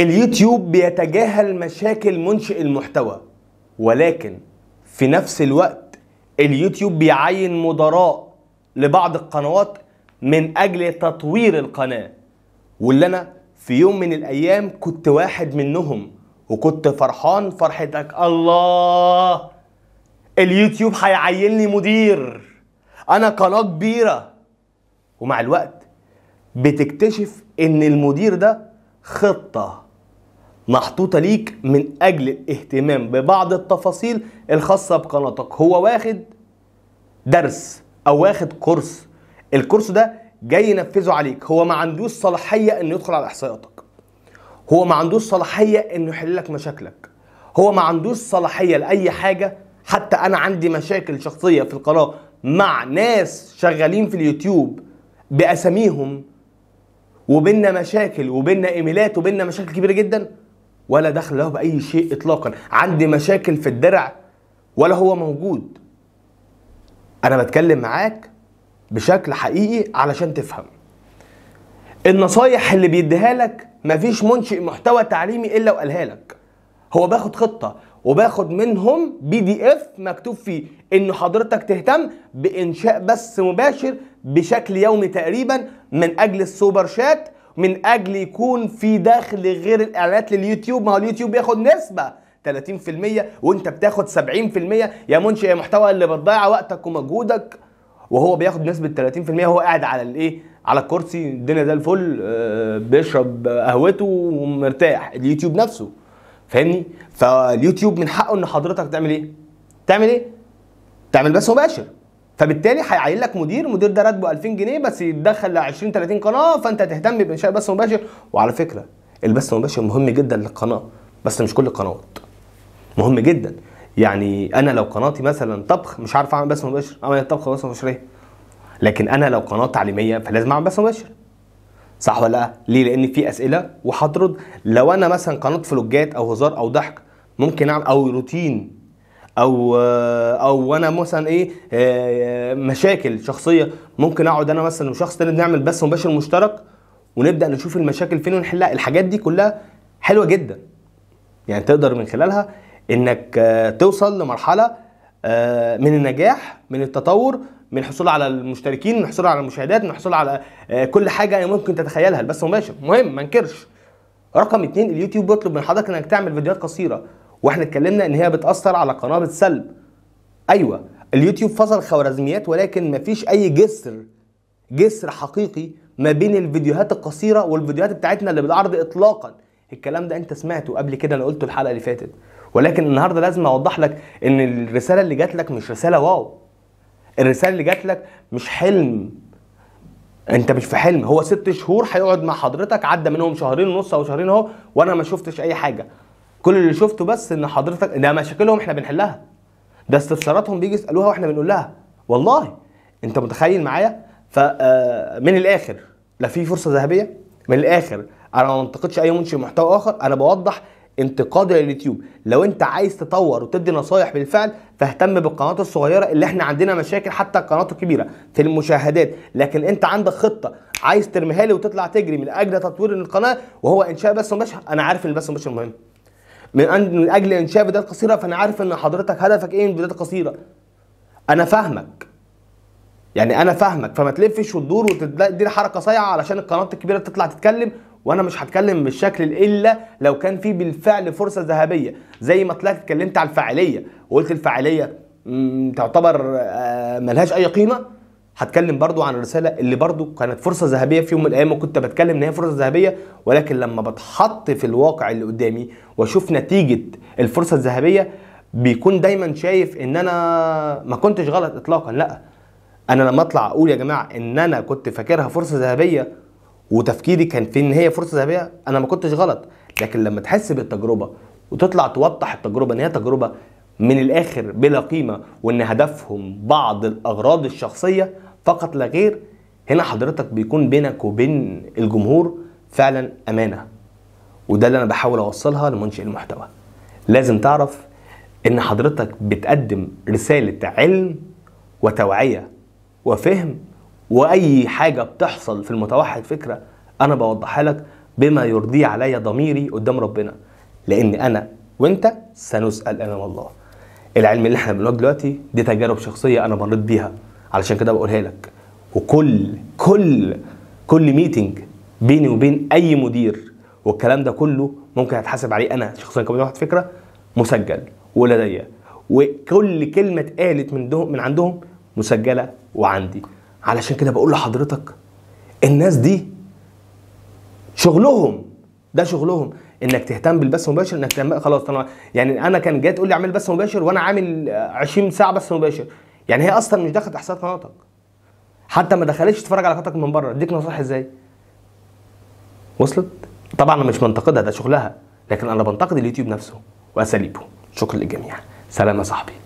اليوتيوب بيتجاهل مشاكل منشئ المحتوى ولكن في نفس الوقت اليوتيوب بيعين مدراء لبعض القنوات من اجل تطوير القناه واللي انا في يوم من الايام كنت واحد منهم وكنت فرحان فرحتك الله اليوتيوب هيعينني مدير انا قناه كبيره ومع الوقت بتكتشف ان المدير ده خطه محطوطة ليك من أجل الاهتمام ببعض التفاصيل الخاصة بقناتك هو واخد درس أو واخد كورس الكورس ده جاي ينفذه عليك هو ما عندوش صلاحية إنه يدخل على إحصائياتك هو ما عندوش صلاحية إنه يحل لك مشاكلك هو ما عندوش صلاحية لأي حاجة حتى أنا عندي مشاكل شخصية في القناة مع ناس شغالين في اليوتيوب بأساميهم وبيننا مشاكل وبيننا ايميلات وبيننا مشاكل كبيره جدا ولا دخل له باي شيء اطلاقا عندي مشاكل في الدرع ولا هو موجود انا بتكلم معاك بشكل حقيقي علشان تفهم النصايح اللي بيديها لك مفيش منشئ محتوى تعليمي الا وقالها لك هو باخد خطه وباخد منهم بي دي اف مكتوب فيه ان حضرتك تهتم بانشاء بث مباشر بشكل يومي تقريبا من اجل السوبر شات من اجل يكون في دخل غير الاعلانات لليوتيوب ما هو اليوتيوب بياخد نسبه 30% وانت بتاخد 70% يا منشئ محتوى اللي بتضيع وقتك ومجهودك وهو بياخد نسبه 30% هو قاعد على الايه على الكرسي الدنيا ده الفل آه، بيشرب قهوته ومرتاح اليوتيوب نفسه فاهمني فاليوتيوب من حقه ان حضرتك تعمل ايه تعمل ايه تعمل بث مباشر فبالتالي هيعين لك مدير المدير ده راتبه 2000 جنيه بس يتدخل ل 20 30 قناه فانت تهتم بانشاء بث مباشر وعلى فكره البث المباشر مهم جدا للقناه بس مش كل القنوات مهم جدا يعني انا لو قناتي مثلا طبخ مش عارف اعمل بث مباشر اعمل الطبخ بث مباشر ايه لكن انا لو قناه تعليميه فلازم اعمل بث مباشر صح ولا لا؟ ليه؟ لان في اسئله وهترد لو انا مثلا قناه فلوجات او هزار او ضحك ممكن اعمل او روتين او او انا مثلا ايه آه، مشاكل شخصيه ممكن اقعد انا مثلا وشخص تاني نعمل بث مباشر مشترك ونبدا نشوف المشاكل فين ونحلها الحاجات دي كلها حلوه جدا يعني تقدر من خلالها انك آه، توصل لمرحله آه، من النجاح من التطور من الحصول على المشتركين من الحصول على المشاهدات من الحصول على كل حاجه ممكن تتخيلها البث مباشر مهم ما انكرش رقم اتنين اليوتيوب بيطلب من حضرتك انك تعمل فيديوهات قصيره واحنا اتكلمنا ان هي بتاثر على قناه بالسلب ايوه اليوتيوب فصل خوارزميات ولكن مفيش اي جسر جسر حقيقي ما بين الفيديوهات القصيره والفيديوهات بتاعتنا اللي بالعرض اطلاقا الكلام ده انت سمعته قبل كده انا قلته الحلقه اللي فاتت ولكن النهارده لازم اوضح لك ان الرساله اللي جات لك مش رساله واو الرساله اللي جات لك مش حلم انت مش في حلم هو ست شهور هيقعد مع حضرتك عدى منهم شهرين ونص او شهرين اهو وانا ما شفتش اي حاجه كل اللي شفته بس ان حضرتك ده مشاكلهم احنا بنحلها ده استفساراتهم بيجي يسالوها واحنا بنقول لها والله انت متخيل معايا فمن آه، الاخر لا في فرصه ذهبيه من الاخر انا ما انتقدش اي منشئ محتوى اخر انا بوضح انتقادي لليوتيوب لو انت عايز تطور وتدي نصايح بالفعل فاهتم بالقنوات الصغيره اللي احنا عندنا مشاكل حتى القنوات الكبيره في المشاهدات لكن انت عندك خطه عايز ترميها لي وتطلع تجري من اجل تطوير القناه وهو انشاء بث مباشر انا عارف ان بس مباشر مهم من, اجل انشاء فيديوهات قصيره فانا عارف ان حضرتك هدفك ايه من فيديوهات قصيره انا فاهمك يعني انا فاهمك فما تلفش وتدور وتدير حركه صايعه علشان القنوات الكبيره تطلع تتكلم وانا مش هتكلم بالشكل الا لو كان في بالفعل فرصه ذهبيه زي ما طلعت اتكلمت على الفاعليه وقلت الفاعليه تعتبر آه، ملهاش اي قيمه هتكلم برضو عن الرساله اللي برضو كانت فرصه ذهبيه في يوم من الايام وكنت بتكلم ان هي فرصه ذهبيه ولكن لما بتحط في الواقع اللي قدامي واشوف نتيجه الفرصه الذهبيه بيكون دايما شايف ان انا ما كنتش غلط اطلاقا لا انا لما اطلع اقول يا جماعه ان انا كنت فاكرها فرصه ذهبيه وتفكيري كان في ان هي فرصه ذهبيه انا ما كنتش غلط لكن لما تحس بالتجربه وتطلع توضح التجربه ان هي تجربه من الاخر بلا قيمه وان هدفهم بعض الاغراض الشخصيه فقط لا غير هنا حضرتك بيكون بينك وبين الجمهور فعلا امانه وده اللي انا بحاول اوصلها لمنشئ المحتوى لازم تعرف ان حضرتك بتقدم رساله علم وتوعيه وفهم واي حاجه بتحصل في المتوحد فكره انا بوضحها لك بما يرضي عليا ضميري قدام ربنا لان انا وانت سنسال امام الله العلم اللي احنا بنقوله دلوقتي دي تجارب شخصيه انا مريت بيها علشان كده بقولها لك وكل كل كل ميتنج بيني وبين اي مدير والكلام ده كله ممكن هتحاسب عليه انا شخصيا كمان واحد فكره مسجل ولدي وكل كلمه اتقالت من دهم من عندهم مسجله وعندي علشان كده بقول لحضرتك الناس دي شغلهم ده شغلهم انك تهتم بالبث المباشر انك تهتم خلاص انا يعني انا كان جاي تقول لي اعمل بث مباشر وانا عامل 20 ساعه بث مباشر يعني هي اصلا مش دخلت احصائيات قناتك حتى ما دخلتش تتفرج على قناتك من بره اديك نصائح ازاي وصلت طبعا انا مش بنتقدها ده شغلها لكن انا بنتقد اليوتيوب نفسه واساليبه شكرا للجميع سلام يا صاحبي